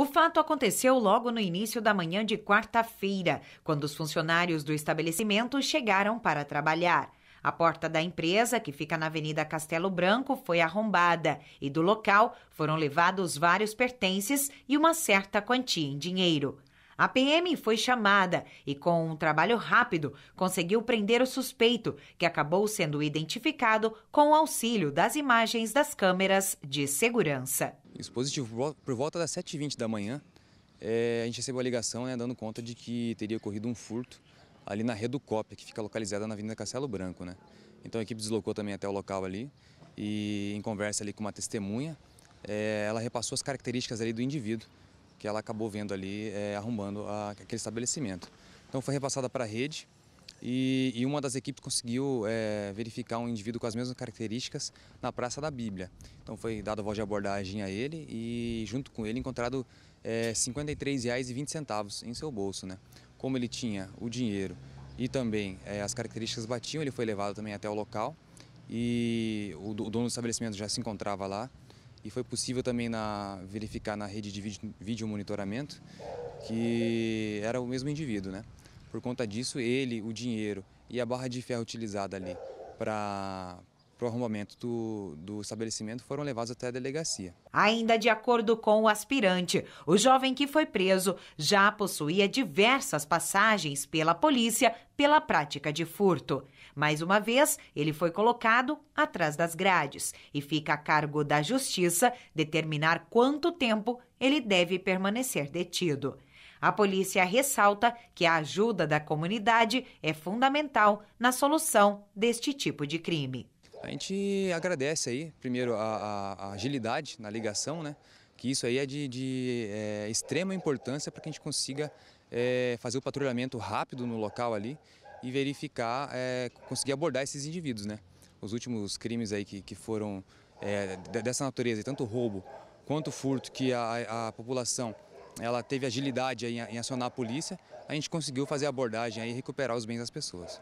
O fato aconteceu logo no início da manhã de quarta-feira, quando os funcionários do estabelecimento chegaram para trabalhar. A porta da empresa, que fica na Avenida Castelo Branco, foi arrombada e do local foram levados vários pertences e uma certa quantia em dinheiro. A PM foi chamada e, com um trabalho rápido, conseguiu prender o suspeito, que acabou sendo identificado com o auxílio das imagens das câmeras de segurança expositivo Por volta das 7h20 da manhã, é, a gente recebeu a ligação né, dando conta de que teria ocorrido um furto ali na rede do cópia que fica localizada na Avenida Castelo Branco. Né? Então a equipe deslocou também até o local ali e em conversa ali com uma testemunha, é, ela repassou as características ali do indivíduo que ela acabou vendo ali é, eh, arrumando a, aquele estabelecimento. Então foi repassada para a rede, e, e uma das equipes conseguiu é, verificar um indivíduo com as mesmas características na Praça da Bíblia. Então foi dada voz de abordagem a ele e junto com ele encontrado é, R$ 53,20 em seu bolso. Né? Como ele tinha o dinheiro e também é, as características batiam, ele foi levado também até o local e o, o dono do estabelecimento já se encontrava lá e foi possível também na, verificar na rede de vídeo, vídeo monitoramento que era o mesmo indivíduo, né? Por conta disso, ele, o dinheiro e a barra de ferro utilizada ali para para o arrombamento do, do, estabelecimento foram levados até a delegacia. Ainda de acordo com o aspirante, o jovem que foi preso já possuía diversas passagens pela polícia pela prática de furto. Mais uma vez, ele foi colocado atrás das grades e fica a cargo da justiça determinar quanto tempo ele deve permanecer detido. A polícia ressalta que a ajuda da comunidade é fundamental na solução deste tipo de crime. A gente agradece aí, primeiro, a, a, a agilidade na ligação, né? que isso aí é de, de é, extrema importância para que a gente consiga é, fazer o patrulhamento rápido no local ali e verificar, é, conseguir abordar esses indivíduos, né? Os últimos crimes aí que, que foram é, dessa natureza, tanto roubo quanto furto, que a, a população ela teve agilidade em acionar a polícia, a gente conseguiu fazer a abordagem e recuperar os bens das pessoas.